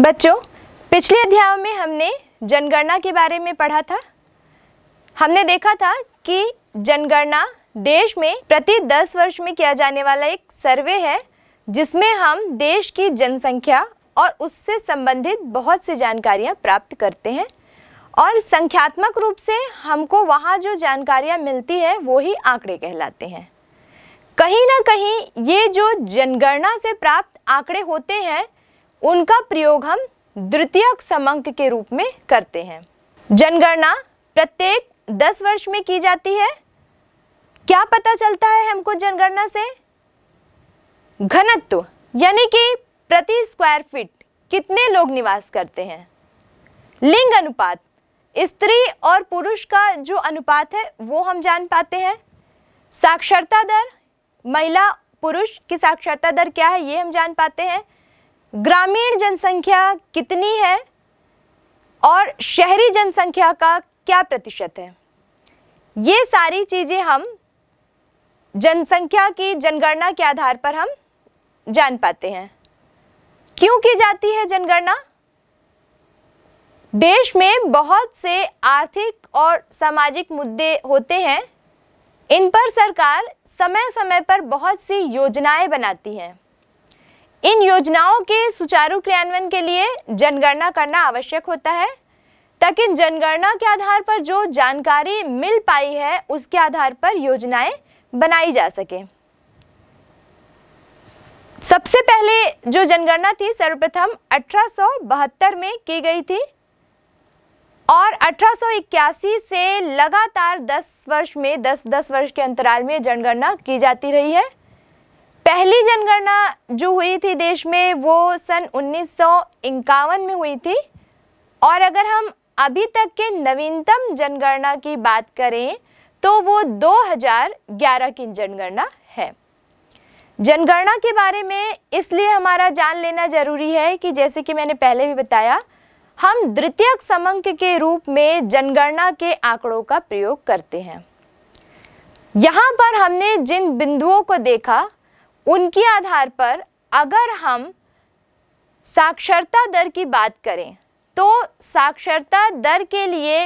बच्चों पिछले अध्याय में हमने जनगणना के बारे में पढ़ा था हमने देखा था कि जनगणना देश में प्रति 10 वर्ष में किया जाने वाला एक सर्वे है जिसमें हम देश की जनसंख्या और उससे संबंधित बहुत सी जानकारियां प्राप्त करते हैं और संख्यात्मक रूप से हमको वहाँ जो जानकारियाँ मिलती है वो ही आंकड़े कहलाते हैं कहीं ना कहीं ये जो जनगणना से प्राप्त आंकड़े होते हैं उनका प्रयोग हम द्वितीयक समंक के रूप में करते हैं जनगणना प्रत्येक दस वर्ष में की जाती है क्या पता चलता है हमको जनगणना से घनत्व यानी कि प्रति स्क्वायर फीट कितने लोग निवास करते हैं लिंग अनुपात स्त्री और पुरुष का जो अनुपात है वो हम जान पाते हैं साक्षरता दर महिला पुरुष की साक्षरता दर क्या है ये हम जान पाते हैं ग्रामीण जनसंख्या कितनी है और शहरी जनसंख्या का क्या प्रतिशत है ये सारी चीज़ें हम जनसंख्या की जनगणना के आधार पर हम जान पाते हैं क्यों की जाती है जनगणना देश में बहुत से आर्थिक और सामाजिक मुद्दे होते हैं इन पर सरकार समय समय पर बहुत सी योजनाएं बनाती हैं इन योजनाओं के सुचारू क्रियान्वयन के लिए जनगणना करना आवश्यक होता है ताकि जनगणना के आधार पर जो जानकारी मिल पाई है उसके आधार पर योजनाएं बनाई जा सके सबसे पहले जो जनगणना थी सर्वप्रथम अठारह में की गई थी और अठारह से लगातार 10 वर्ष में 10-10 वर्ष के अंतराल में जनगणना की जाती रही है पहली जनगणना जो हुई थी देश में वो सन उन्नीस में हुई थी और अगर हम अभी तक के नवीनतम जनगणना की बात करें तो वो 2011 की जनगणना है जनगणना के बारे में इसलिए हमारा जान लेना जरूरी है कि जैसे कि मैंने पहले भी बताया हम द्वितीयक समंक के रूप में जनगणना के आंकड़ों का प्रयोग करते हैं यहाँ पर हमने जिन बिंदुओं को देखा उनके आधार पर अगर हम साक्षरता दर की बात करें तो साक्षरता दर के लिए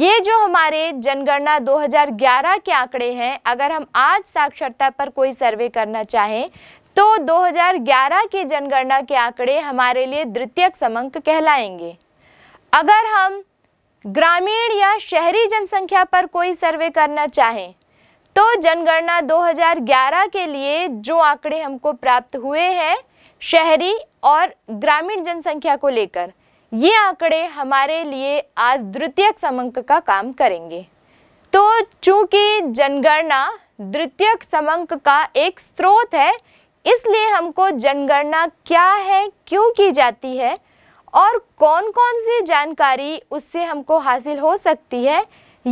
ये जो हमारे जनगणना 2011 के आंकड़े हैं अगर हम आज साक्षरता पर कोई सर्वे करना चाहें तो 2011 के जनगणना के आंकड़े हमारे लिए द्वितीयक समंक कहलाएंगे अगर हम ग्रामीण या शहरी जनसंख्या पर कोई सर्वे करना चाहें तो जनगणना 2011 के लिए जो आंकड़े हमको प्राप्त हुए हैं शहरी और ग्रामीण जनसंख्या को लेकर ये आंकड़े हमारे लिए आज द्वितीयक समंक का काम करेंगे तो चूंकि जनगणना द्वितीयक समंक का एक स्रोत है इसलिए हमको जनगणना क्या है क्यों की जाती है और कौन कौन सी जानकारी उससे हमको हासिल हो सकती है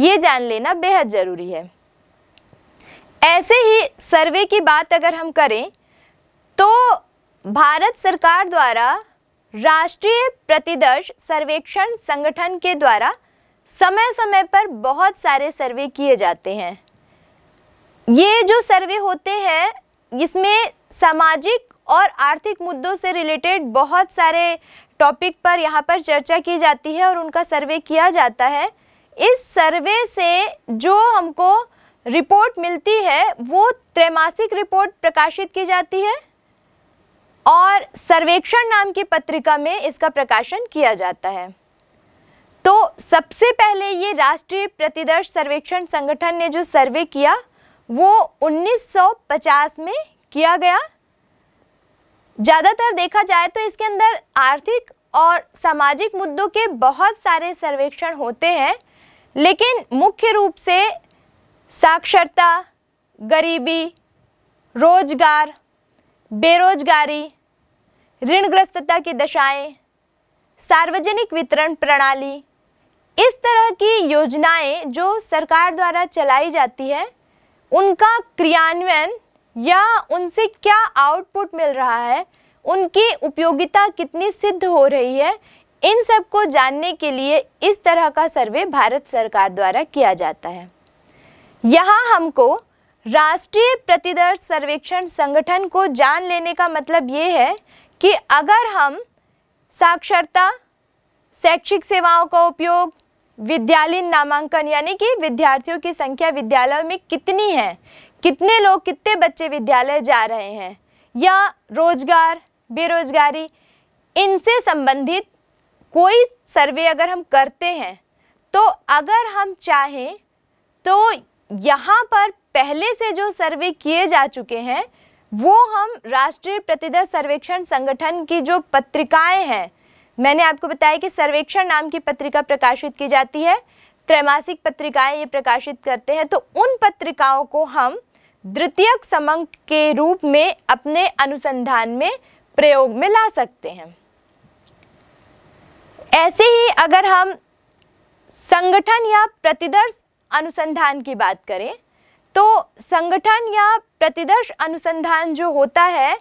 ये जान लेना बेहद ज़रूरी है ऐसे ही सर्वे की बात अगर हम करें तो भारत सरकार द्वारा राष्ट्रीय प्रतिदर्श सर्वेक्षण संगठन के द्वारा समय समय पर बहुत सारे सर्वे किए जाते हैं ये जो सर्वे होते हैं इसमें सामाजिक और आर्थिक मुद्दों से रिलेटेड बहुत सारे टॉपिक पर यहाँ पर चर्चा की जाती है और उनका सर्वे किया जाता है इस सर्वे से जो हमको रिपोर्ट मिलती है वो त्रैमासिक रिपोर्ट प्रकाशित की जाती है और सर्वेक्षण नाम की पत्रिका में इसका प्रकाशन किया जाता है तो सबसे पहले ये राष्ट्रीय प्रतिदर्श सर्वेक्षण संगठन ने जो सर्वे किया वो 1950 में किया गया ज़्यादातर देखा जाए तो इसके अंदर आर्थिक और सामाजिक मुद्दों के बहुत सारे सर्वेक्षण होते हैं लेकिन मुख्य रूप से साक्षरता गरीबी रोजगार बेरोजगारी ऋणग्रस्तता की दशाएं, सार्वजनिक वितरण प्रणाली इस तरह की योजनाएं जो सरकार द्वारा चलाई जाती है उनका क्रियान्वयन या उनसे क्या आउटपुट मिल रहा है उनकी उपयोगिता कितनी सिद्ध हो रही है इन सब को जानने के लिए इस तरह का सर्वे भारत सरकार द्वारा किया जाता है यहाँ हमको राष्ट्रीय प्रतिदर्श सर्वेक्षण संगठन को जान लेने का मतलब ये है कि अगर हम साक्षरता शैक्षिक सेवाओं का उपयोग विद्यालयीन नामांकन यानी कि विद्यार्थियों की संख्या विद्यालयों में कितनी है कितने लोग कितने बच्चे विद्यालय जा रहे हैं या रोजगार बेरोजगारी इनसे संबंधित कोई सर्वे अगर हम करते हैं तो अगर हम चाहें तो यहाँ पर पहले से जो सर्वे किए जा चुके हैं वो हम राष्ट्रीय प्रतिदर्श सर्वेक्षण संगठन की जो पत्रिकाएं हैं मैंने आपको बताया कि सर्वेक्षण नाम की पत्रिका प्रकाशित की जाती है त्रैमासिक पत्रिकाएं ये प्रकाशित करते हैं तो उन पत्रिकाओं को हम द्वितीयक समंक के रूप में अपने अनुसंधान में प्रयोग में ला सकते हैं ऐसे ही अगर हम संगठन या प्रतिदर्श अनुसंधान की बात करें तो संगठन या प्रतिदर्श अनुसंधान जो होता है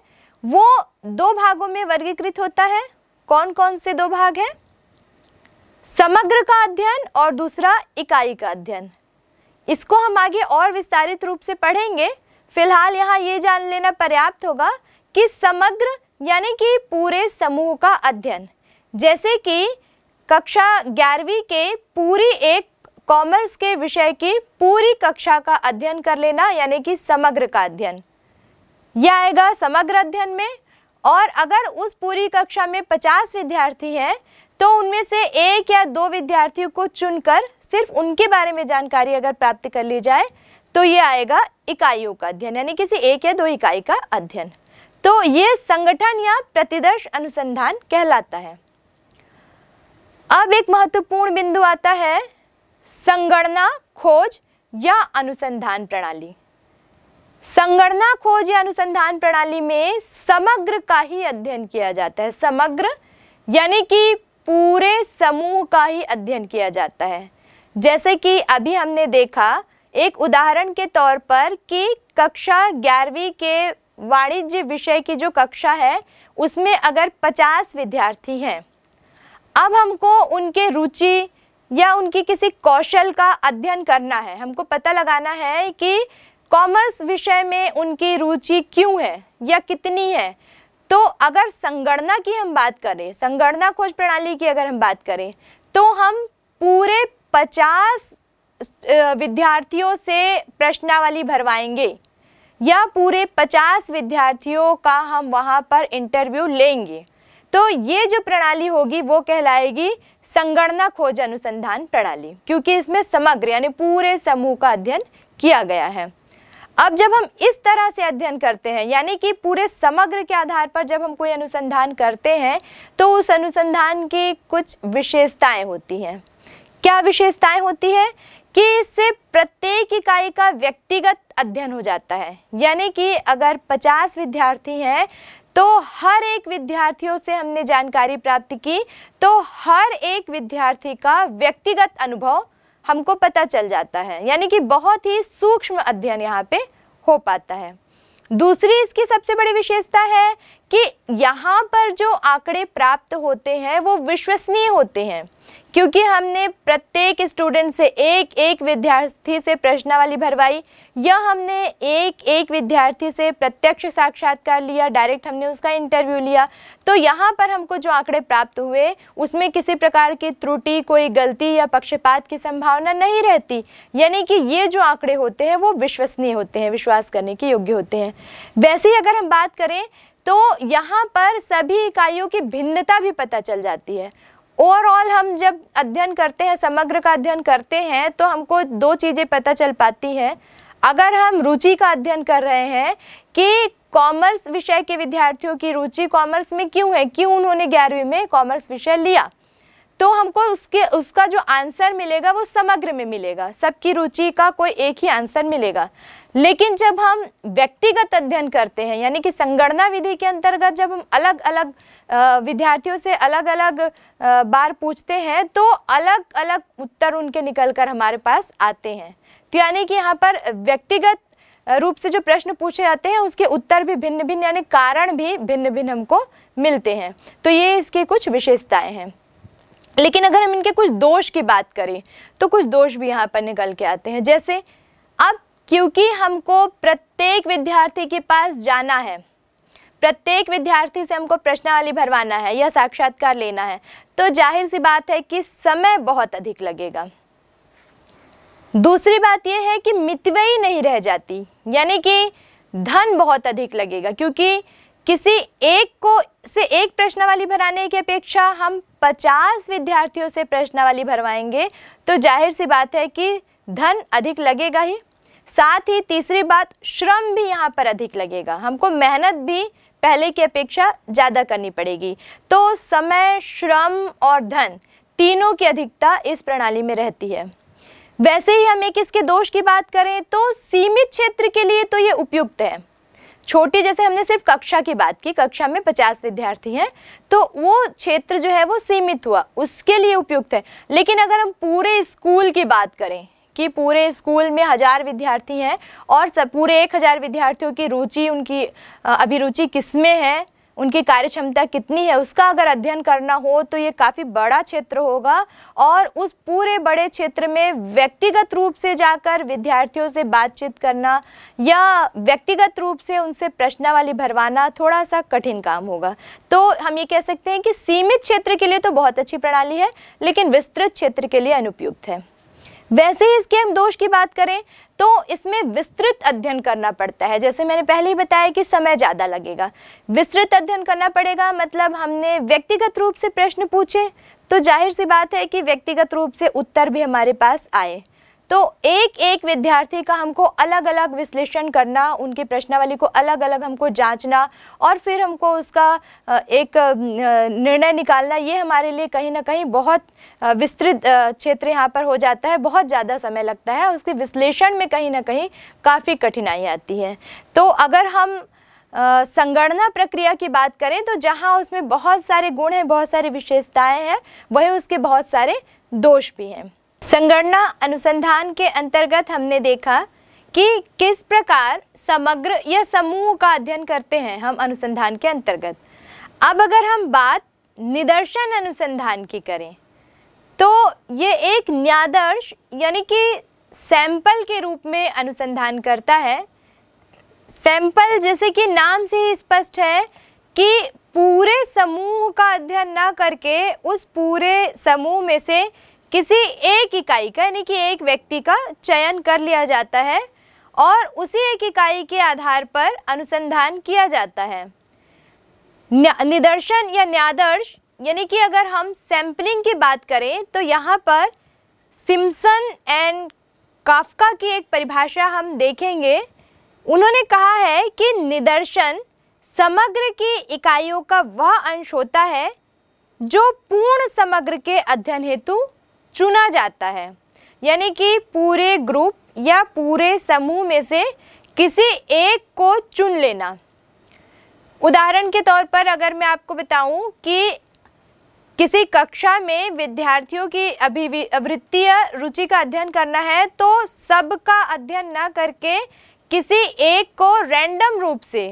वो दो भागों में वर्गीकृत होता है कौन कौन से दो भाग हैं समग्र का अध्ययन और दूसरा इकाई का अध्ययन इसको हम आगे और विस्तारित रूप से पढ़ेंगे फिलहाल यहाँ ये जान लेना पर्याप्त होगा कि समग्र यानी कि पूरे समूह का अध्ययन जैसे कि कक्षा ग्यारहवीं के पूरी एक कॉमर्स के विषय की पूरी कक्षा का अध्ययन कर लेना यानी कि समग्र का अध्ययन यह आएगा समग्र अध्ययन में और अगर उस पूरी कक्षा में 50 विद्यार्थी हैं तो उनमें से एक या दो विद्यार्थियों को चुनकर सिर्फ उनके बारे में जानकारी अगर प्राप्त कर ली जाए तो ये आएगा इकाइयों का अध्ययन यानी किसी एक या दो इकाई का अध्ययन तो ये संगठन या प्रतिदर्श अनुसंधान कहलाता है अब एक महत्वपूर्ण बिंदु आता है संगणना खोज या अनुसंधान प्रणाली संगणना खोज या अनुसंधान प्रणाली में समग्र का ही अध्ययन किया जाता है समग्र यानी कि पूरे समूह का ही अध्ययन किया जाता है जैसे कि अभी हमने देखा एक उदाहरण के तौर पर कि कक्षा ग्यारहवीं के वाणिज्य विषय की जो कक्षा है उसमें अगर 50 विद्यार्थी हैं अब हमको उनके रुचि या उनकी किसी कौशल का अध्ययन करना है हमको पता लगाना है कि कॉमर्स विषय में उनकी रुचि क्यों है या कितनी है तो अगर संगणना की हम बात करें संगणना खोज प्रणाली की अगर हम बात करें तो हम पूरे पचास विद्यार्थियों से प्रश्नावली भरवाएंगे या पूरे पचास विद्यार्थियों का हम वहाँ पर इंटरव्यू लेंगे तो ये जो प्रणाली होगी वो कहलाएगी संगणना खोज अनुसंधान प्रणाली क्योंकि इसमें समग्र यानी पूरे समूह का अध्ययन किया गया है अब जब हम इस तरह से अध्ययन करते हैं यानी कि पूरे समग्र के आधार पर जब हम कोई अनुसंधान करते हैं तो उस अनुसंधान की कुछ विशेषताएं होती हैं क्या विशेषताएं होती है कि इससे प्रत्येक इकाई का व्यक्तिगत अध्ययन हो जाता है यानी कि अगर 50 विद्यार्थी हैं तो हर एक विद्यार्थियों से हमने जानकारी प्राप्त की तो हर एक विद्यार्थी का व्यक्तिगत अनुभव हमको पता चल जाता है यानी कि बहुत ही सूक्ष्म अध्ययन यहाँ पे हो पाता है दूसरी इसकी सबसे बड़ी विशेषता है कि यहाँ पर जो आंकड़े प्राप्त होते हैं वो विश्वसनीय होते हैं क्योंकि हमने प्रत्येक स्टूडेंट से एक एक विद्यार्थी से प्रश्नावली भरवाई या हमने एक एक विद्यार्थी से प्रत्यक्ष साक्षात्कार लिया डायरेक्ट हमने उसका इंटरव्यू लिया तो यहाँ पर हमको जो आंकड़े प्राप्त हुए उसमें किसी प्रकार की त्रुटि कोई गलती या पक्षपात की संभावना नहीं रहती यानी कि ये जो आंकड़े होते हैं वो विश्वसनीय होते हैं विश्वास करने के योग्य होते हैं वैसे ही अगर हम बात करें तो यहाँ पर सभी इकाइयों की भिन्नता भी पता चल जाती है ओवरऑल हम जब अध्ययन करते हैं समग्र का अध्ययन करते हैं तो हमको दो चीज़ें पता चल पाती हैं अगर हम रुचि का अध्ययन कर रहे हैं कि कॉमर्स विषय के विद्यार्थियों की रुचि कॉमर्स में क्यों है क्यों उन्होंने ग्यारहवीं में कॉमर्स विषय लिया तो हमको उसके उसका जो आंसर मिलेगा वो समग्र में मिलेगा सबकी रुचि का कोई एक ही आंसर मिलेगा लेकिन जब हम व्यक्तिगत अध्ययन करते हैं यानी कि संगणना विधि के अंतर्गत जब हम अलग अलग विद्यार्थियों से अलग अलग बार पूछते हैं तो अलग अलग उत्तर उनके निकल कर हमारे पास आते हैं तो यानी कि यहाँ पर व्यक्तिगत रूप से जो प्रश्न पूछे जाते हैं उसके उत्तर भी भिन्न भिन्न यानी कारण भी भिन्न भिन्न हमको मिलते हैं तो ये इसकी कुछ विशेषताएं हैं लेकिन अगर हम इनके कुछ दोष की बात करें तो कुछ दोष भी यहाँ पर निकल के आते हैं जैसे अब क्योंकि हमको प्रत्येक विद्यार्थी के पास जाना है प्रत्येक विद्यार्थी से हमको प्रश्नावली भरवाना है या साक्षात्कार लेना है तो जाहिर सी बात है कि समय बहुत अधिक लगेगा दूसरी बात यह है कि मितवई नहीं रह जाती यानी कि धन बहुत अधिक लगेगा क्योंकि किसी एक को से एक प्रश्नावली भराने की अपेक्षा हम 50 विद्यार्थियों से प्रश्नावली भरवाएंगे तो जाहिर सी बात है कि धन अधिक लगेगा ही साथ ही तीसरी बात श्रम भी यहाँ पर अधिक लगेगा हमको मेहनत भी पहले की अपेक्षा ज़्यादा करनी पड़ेगी तो समय श्रम और धन तीनों की अधिकता इस प्रणाली में रहती है वैसे ही हम एक इसके दोष की बात करें तो सीमित क्षेत्र के लिए तो ये उपयुक्त है छोटी जैसे हमने सिर्फ कक्षा की बात की कक्षा में पचास विद्यार्थी हैं तो वो क्षेत्र जो है वो सीमित हुआ उसके लिए उपयुक्त है लेकिन अगर हम पूरे स्कूल की बात करें कि पूरे स्कूल में हज़ार विद्यार्थी हैं और सब पूरे एक हज़ार विद्यार्थियों की रुचि उनकी अभिरुचि किस में है उनकी कार्य क्षमता कितनी है उसका अगर अध्ययन करना हो तो ये काफ़ी बड़ा क्षेत्र होगा और उस पूरे बड़े क्षेत्र में व्यक्तिगत रूप से जाकर विद्यार्थियों से बातचीत करना या व्यक्तिगत रूप से उनसे प्रश्नावली भरवाना थोड़ा सा कठिन काम होगा तो हम ये कह सकते हैं कि सीमित क्षेत्र के लिए तो बहुत अच्छी प्रणाली है लेकिन विस्तृत क्षेत्र के लिए अनुपयुक्त है वैसे ही इसके हम दोष की बात करें तो इसमें विस्तृत अध्ययन करना पड़ता है जैसे मैंने पहले ही बताया कि समय ज़्यादा लगेगा विस्तृत अध्ययन करना पड़ेगा मतलब हमने व्यक्तिगत रूप से प्रश्न पूछे तो जाहिर सी बात है कि व्यक्तिगत रूप से उत्तर भी हमारे पास आए तो एक एक विद्यार्थी का हमको अलग अलग विश्लेषण करना उनके प्रश्नावली को अलग अलग हमको जांचना और फिर हमको उसका एक निर्णय निकालना ये हमारे लिए कहीं ना कहीं बहुत विस्तृत क्षेत्र यहाँ पर हो जाता है बहुत ज़्यादा समय लगता है उसके विश्लेषण में कहीं ना कहीं काफ़ी कठिनाई आती है तो अगर हम संगणना प्रक्रिया की बात करें तो जहाँ उसमें बहुत सारे गुण हैं बहुत सारी विशेषताएँ हैं वही उसके बहुत सारे दोष भी हैं संगणना अनुसंधान के अंतर्गत हमने देखा कि किस प्रकार समग्र या समूह का अध्ययन करते हैं हम अनुसंधान के अंतर्गत अब अगर हम बात निदर्शन अनुसंधान की करें तो ये एक न्यादर्श यानी कि सैंपल के रूप में अनुसंधान करता है सैंपल जैसे कि नाम से ही स्पष्ट है कि पूरे समूह का अध्ययन ना करके उस पूरे समूह में से किसी एक इकाई का यानी कि एक व्यक्ति का चयन कर लिया जाता है और उसी एक इकाई के आधार पर अनुसंधान किया जाता है निदर्शन या न्यादर्श यानी कि अगर हम सैम्पलिंग की बात करें तो यहाँ पर सिम्सन एंड काफका की एक परिभाषा हम देखेंगे उन्होंने कहा है कि निदर्शन समग्र की इकाइयों का वह अंश होता है जो पूर्ण समग्र के अध्ययन हेतु चुना जाता है यानी कि पूरे ग्रुप या पूरे समूह में से किसी एक को चुन लेना उदाहरण के तौर पर अगर मैं आपको बताऊं कि किसी कक्षा में विद्यार्थियों की अभिवृत्ति या रुचि का अध्ययन करना है तो सब का अध्ययन ना करके किसी एक को रैंडम रूप से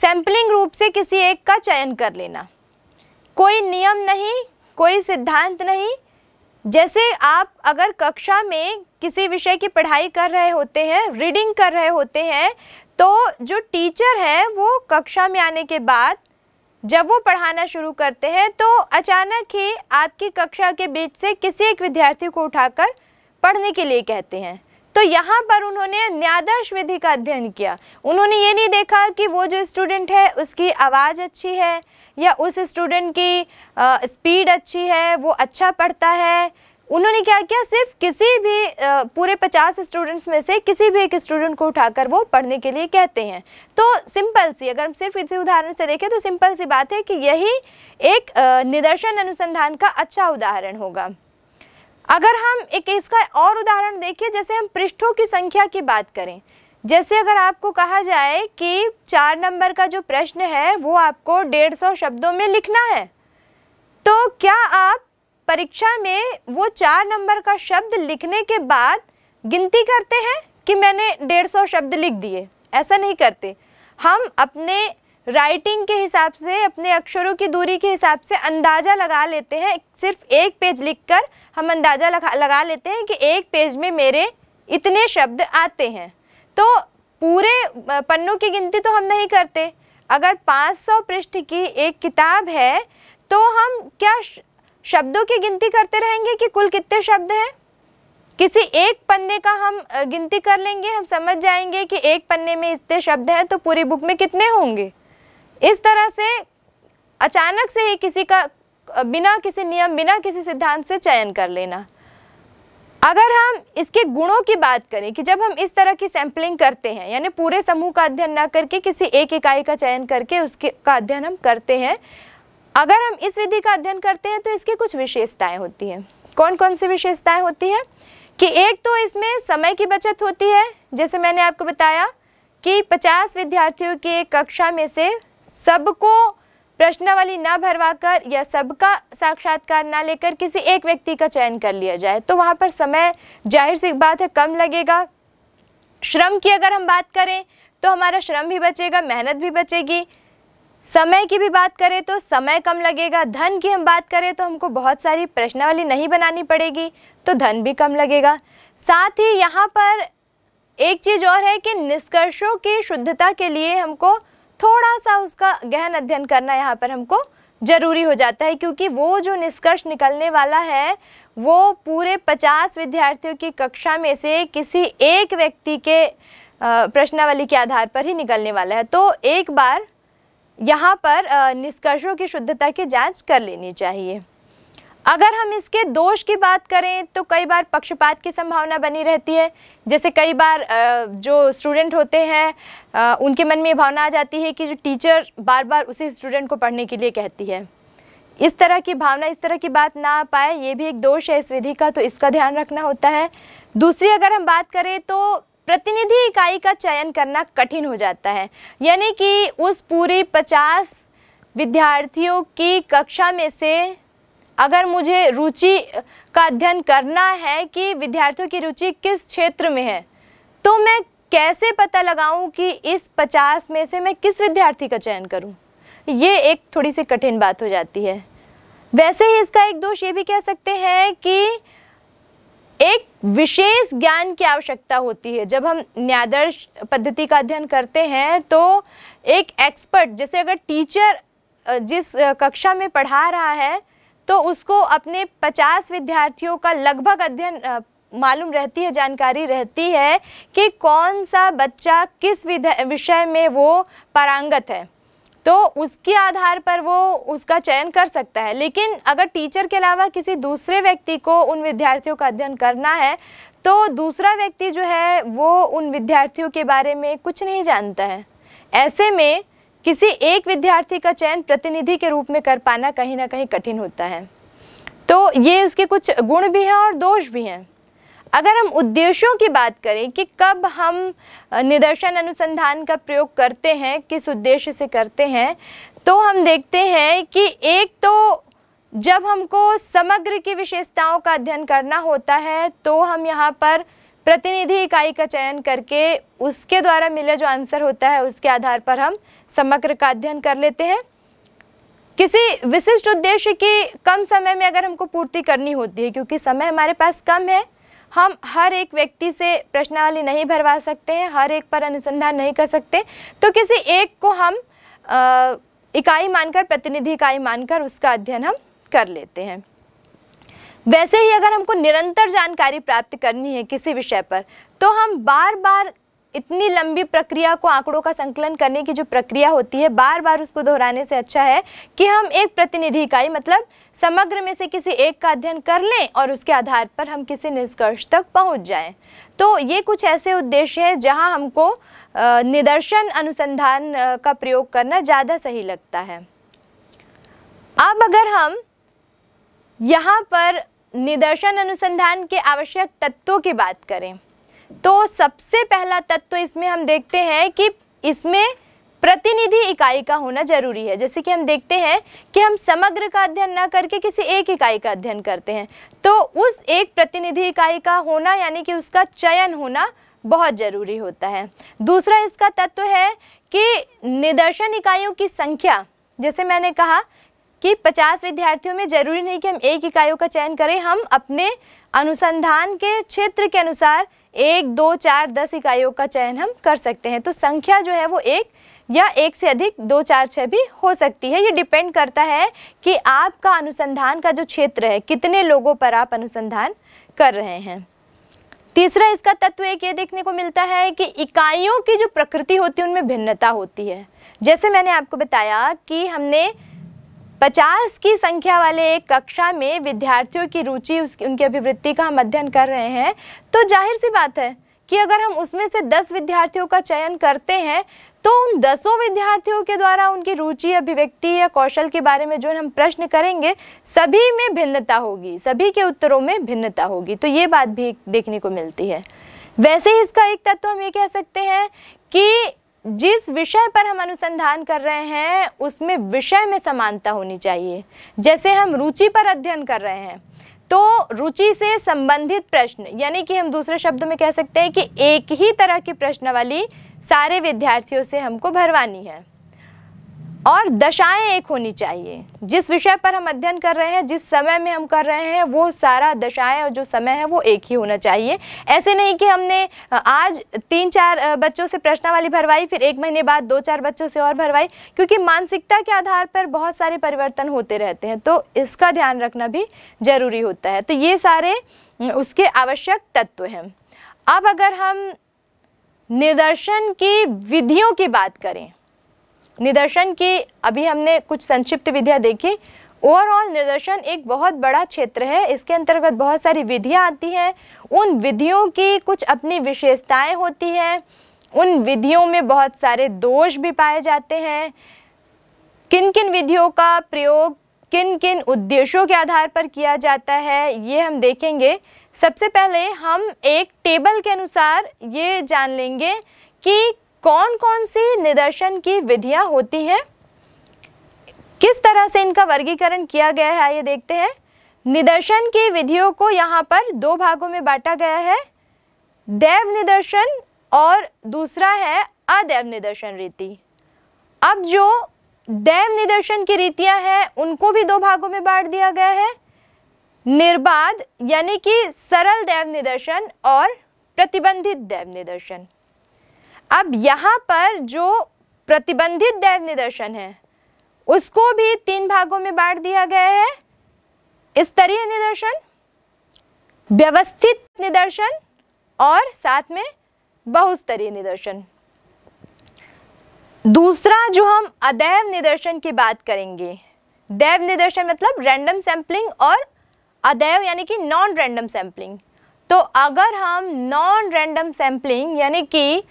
सैम्पलिंग रूप से किसी एक का चयन कर लेना कोई नियम नहीं कोई सिद्धांत नहीं जैसे आप अगर कक्षा में किसी विषय की पढ़ाई कर रहे होते हैं रीडिंग कर रहे होते हैं तो जो टीचर है वो कक्षा में आने के बाद जब वो पढ़ाना शुरू करते हैं तो अचानक ही आपकी कक्षा के बीच से किसी एक विद्यार्थी को उठाकर पढ़ने के लिए कहते हैं तो यहाँ पर उन्होंने न्यादर्श विधि का अध्ययन किया उन्होंने ये नहीं देखा कि वो जो स्टूडेंट है उसकी आवाज़ अच्छी है या उस स्टूडेंट की स्पीड अच्छी है वो अच्छा पढ़ता है उन्होंने क्या किया सिर्फ किसी भी आ, पूरे पचास स्टूडेंट्स में से किसी भी एक स्टूडेंट को उठाकर वो पढ़ने के लिए कहते हैं तो सिंपल सी अगर हम सिर्फ इसी उदाहरण से देखें तो सिंपल सी बात है कि यही एक निदर्शन अनुसंधान का अच्छा उदाहरण होगा अगर हम एक इसका और उदाहरण देखें जैसे हम पृष्ठों की संख्या की बात करें जैसे अगर आपको कहा जाए कि चार नंबर का जो प्रश्न है वो आपको डेढ़ सौ शब्दों में लिखना है तो क्या आप परीक्षा में वो चार नंबर का शब्द लिखने के बाद गिनती करते हैं कि मैंने डेढ़ सौ शब्द लिख दिए ऐसा नहीं करते हम अपने राइटिंग के हिसाब से अपने अक्षरों की दूरी के हिसाब से अंदाज़ा लगा लेते हैं सिर्फ एक पेज लिखकर हम अंदाज़ा लगा लगा लेते हैं कि एक पेज में मेरे इतने शब्द आते हैं तो पूरे पन्नों की गिनती तो हम नहीं करते अगर 500 पृष्ठ की एक किताब है तो हम क्या शब्दों की गिनती करते रहेंगे कि कुल कितने शब्द हैं किसी एक पन्ने का हम गिनती कर लेंगे हम समझ जाएंगे कि एक पन्ने में इतने शब्द हैं तो पूरी बुक में कितने होंगे इस तरह से अचानक से ही किसी का बिना किसी नियम बिना किसी सिद्धांत से चयन कर लेना अगर हम इसके गुणों की बात करें कि जब हम इस तरह की सैंपलिंग करते हैं यानी पूरे समूह का अध्ययन ना करके किसी एक इकाई का चयन करके उसके का अध्ययन हम करते हैं अगर हम इस विधि का अध्ययन करते हैं तो इसकी कुछ विशेषताएं होती हैं कौन कौन सी विशेषताएं होती हैं कि एक तो इसमें समय की बचत होती है जैसे मैंने आपको बताया कि पचास विद्यार्थियों की एक कक्षा में से सबको प्रश्नावली ना भरवाकर या सबका साक्षात्कार ना लेकर किसी एक व्यक्ति का चयन कर लिया जाए तो वहाँ पर समय जाहिर सी बात है कम लगेगा श्रम की अगर हम बात करें तो हमारा श्रम भी बचेगा मेहनत भी बचेगी समय की भी बात करें तो समय कम लगेगा धन की हम बात करें तो हमको बहुत सारी प्रश्नावली नहीं बनानी पड़ेगी तो धन भी कम लगेगा साथ ही यहाँ पर एक चीज़ और है कि निष्कर्षों की शुद्धता के लिए हमको थोड़ा सा उसका गहन अध्ययन करना यहाँ पर हमको जरूरी हो जाता है क्योंकि वो जो निष्कर्ष निकलने वाला है वो पूरे पचास विद्यार्थियों की कक्षा में से किसी एक व्यक्ति के प्रश्नावली के आधार पर ही निकलने वाला है तो एक बार यहाँ पर निष्कर्षों की शुद्धता की जांच कर लेनी चाहिए अगर हम इसके दोष की बात करें तो कई बार पक्षपात की संभावना बनी रहती है जैसे कई बार जो स्टूडेंट होते हैं उनके मन में ये भावना आ जाती है कि जो टीचर बार बार उसी स्टूडेंट को पढ़ने के लिए कहती है इस तरह की भावना इस तरह की बात ना आ पाए ये भी एक दोष है इस विधि का तो इसका ध्यान रखना होता है दूसरी अगर हम बात करें तो प्रतिनिधि इकाई का चयन करना कठिन हो जाता है यानी कि उस पूरी पचास विद्यार्थियों की कक्षा में से अगर मुझे रुचि का अध्ययन करना है कि विद्यार्थियों की रुचि किस क्षेत्र में है तो मैं कैसे पता लगाऊं कि इस पचास में से मैं किस विद्यार्थी का चयन करूं? ये एक थोड़ी सी कठिन बात हो जाती है वैसे ही इसका एक दोष ये भी कह सकते हैं कि एक विशेष ज्ञान की आवश्यकता होती है जब हम न्यादर्श पद्धति का अध्ययन करते हैं तो एक एक्सपर्ट जैसे अगर टीचर जिस कक्षा में पढ़ा रहा है तो उसको अपने 50 विद्यार्थियों का लगभग अध्ययन मालूम रहती है जानकारी रहती है कि कौन सा बच्चा किस विषय में वो पारंगत है तो उसके आधार पर वो उसका चयन कर सकता है लेकिन अगर टीचर के अलावा किसी दूसरे व्यक्ति को उन विद्यार्थियों का अध्ययन करना है तो दूसरा व्यक्ति जो है वो उन विद्यार्थियों के बारे में कुछ नहीं जानता है ऐसे में किसी एक विद्यार्थी का चयन प्रतिनिधि के रूप में कर पाना कहीं ना कहीं कठिन होता है तो ये उसके कुछ गुण भी हैं और दोष भी हैं अगर हम उद्देश्यों की बात करें कि कब हम निदर्शन अनुसंधान का प्रयोग करते हैं किस उद्देश्य से करते हैं तो हम देखते हैं कि एक तो जब हमको समग्र की विशेषताओं का अध्ययन करना होता है तो हम यहाँ पर प्रतिनिधि इकाई का चयन करके उसके द्वारा मिले जो आंसर होता है उसके आधार पर हम समग्र का अध्ययन कर लेते हैं किसी विशिष्ट उद्देश्य की कम समय में अगर हमको पूर्ति करनी होती है क्योंकि समय हमारे पास कम है हम हर एक व्यक्ति से प्रश्नावली नहीं भरवा सकते हैं हर एक पर अनुसंधान नहीं कर सकते तो किसी एक को हम इकाई मानकर प्रतिनिधि इकाई मानकर उसका अध्ययन हम कर लेते हैं वैसे ही अगर हमको निरंतर जानकारी प्राप्त करनी है किसी विषय पर तो हम बार बार इतनी लंबी प्रक्रिया को आंकड़ों का संकलन करने की जो प्रक्रिया होती है बार बार उसको दोहराने से अच्छा है कि हम एक प्रतिनिधि इकाई मतलब समग्र में से किसी एक का अध्ययन कर लें और उसके आधार पर हम किसी निष्कर्ष तक पहुंच जाएं तो ये कुछ ऐसे उद्देश्य हैं जहां हमको निदर्शन अनुसंधान का प्रयोग करना ज़्यादा सही लगता है अब अगर हम यहाँ पर निदर्शन अनुसंधान के आवश्यक तत्वों की बात करें तो सबसे पहला तत्व इसमें हम देखते हैं कि इसमें प्रतिनिधि इकाई का होना जरूरी है जैसे कि हम देखते हैं कि हम समग्र का अध्ययन ना करके किसी एक इकाई का अध्ययन करते हैं तो उस एक प्रतिनिधि इकाई का होना यानी कि उसका चयन होना बहुत ज़रूरी होता है दूसरा इसका तत्व है कि निदर्शन इकाइयों की संख्या जैसे मैंने कहा कि 50 विद्यार्थियों में ज़रूरी नहीं कि हम एक इकाइयों का चयन करें हम अपने अनुसंधान के क्षेत्र के अनुसार एक दो चार दस इकाइयों का चयन हम कर सकते हैं तो संख्या जो है वो एक या एक से अधिक दो चार छः भी हो सकती है ये डिपेंड करता है कि आपका अनुसंधान का जो क्षेत्र है कितने लोगों पर आप अनुसंधान कर रहे हैं तीसरा इसका तत्व एक ये देखने को मिलता है कि इकाइयों की जो प्रकृति होती है उनमें भिन्नता होती है जैसे मैंने आपको बताया कि हमने पचास की संख्या वाले एक कक्षा में विद्यार्थियों की रुचि उसकी उनकी अभिवृत्ति का हम अध्ययन कर रहे हैं तो जाहिर सी बात है कि अगर हम उसमें से दस विद्यार्थियों का चयन करते हैं तो उन दसों विद्यार्थियों के द्वारा उनकी रुचि अभिव्यक्ति या कौशल के बारे में जो हम प्रश्न करेंगे सभी में भिन्नता होगी सभी के उत्तरों में भिन्नता होगी तो ये बात भी देखने को मिलती है वैसे ही इसका एक तत्व हम ये कह सकते हैं कि जिस विषय पर हम अनुसंधान कर रहे हैं उसमें विषय में समानता होनी चाहिए जैसे हम रुचि पर अध्ययन कर रहे हैं तो रुचि से संबंधित प्रश्न यानी कि हम दूसरे शब्द में कह सकते हैं कि एक ही तरह की वाली सारे विद्यार्थियों से हमको भरवानी है और दशाएं एक होनी चाहिए जिस विषय पर हम अध्ययन कर रहे हैं जिस समय में हम कर रहे हैं वो सारा दशाएं और जो समय है वो एक ही होना चाहिए ऐसे नहीं कि हमने आज तीन चार बच्चों से प्रश्नावली भरवाई फिर एक महीने बाद दो चार बच्चों से और भरवाई क्योंकि मानसिकता के आधार पर बहुत सारे परिवर्तन होते रहते हैं तो इसका ध्यान रखना भी ज़रूरी होता है तो ये सारे उसके आवश्यक तत्व हैं अब अगर हम निदर्शन की विधियों की बात करें निदर्शन की अभी हमने कुछ संक्षिप्त विधियाँ देखी ओवरऑल निदर्शन एक बहुत बड़ा क्षेत्र है इसके अंतर्गत बहुत सारी विधियाँ आती हैं उन विधियों की कुछ अपनी विशेषताएं होती हैं उन विधियों में बहुत सारे दोष भी पाए जाते हैं किन किन विधियों का प्रयोग किन किन उद्देश्यों के आधार पर किया जाता है ये हम देखेंगे सबसे पहले हम एक टेबल के अनुसार ये जान लेंगे कि कौन कौन सी निदर्शन की विधियाँ होती हैं किस तरह से इनका वर्गीकरण किया गया है आइए देखते हैं निदर्शन की विधियों को यहाँ पर दो भागों में बांटा गया है देव निदर्शन और दूसरा है अदैव निदर्शन रीति अब जो दैव निदर्शन की रीतियां हैं उनको भी दो भागों में बांट दिया गया है निर्बाध यानी कि सरल देव निदर्शन और प्रतिबंधित दैव निदर्शन अब यहाँ पर जो प्रतिबंधित दैव निदर्शन है उसको भी तीन भागों में बांट दिया गया है स्तरीय निदर्शन व्यवस्थित निदर्शन और साथ में बहुस्तरीय निदर्शन दूसरा जो हम अदैव निदर्शन की बात करेंगे दैव निदर्शन मतलब रैंडम सैम्पलिंग और अदैव यानी कि नॉन रैंडम सैम्पलिंग तो अगर हम नॉन रैंडम सैम्पलिंग यानी कि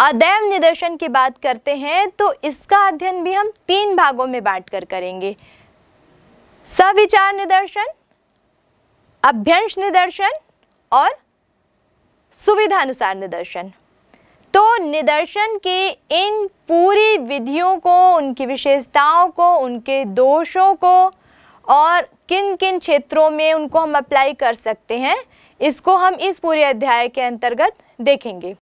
अदैव निदर्शन की बात करते हैं तो इसका अध्ययन भी हम तीन भागों में बांटकर करेंगे सविचार निदर्शन अभ्यंश निदर्शन और सुविधानुसार निदर्शन तो निदर्शन की इन पूरी विधियों को उनकी विशेषताओं को उनके दोषों को और किन किन क्षेत्रों में उनको हम अप्लाई कर सकते हैं इसको हम इस पूरे अध्याय के अंतर्गत देखेंगे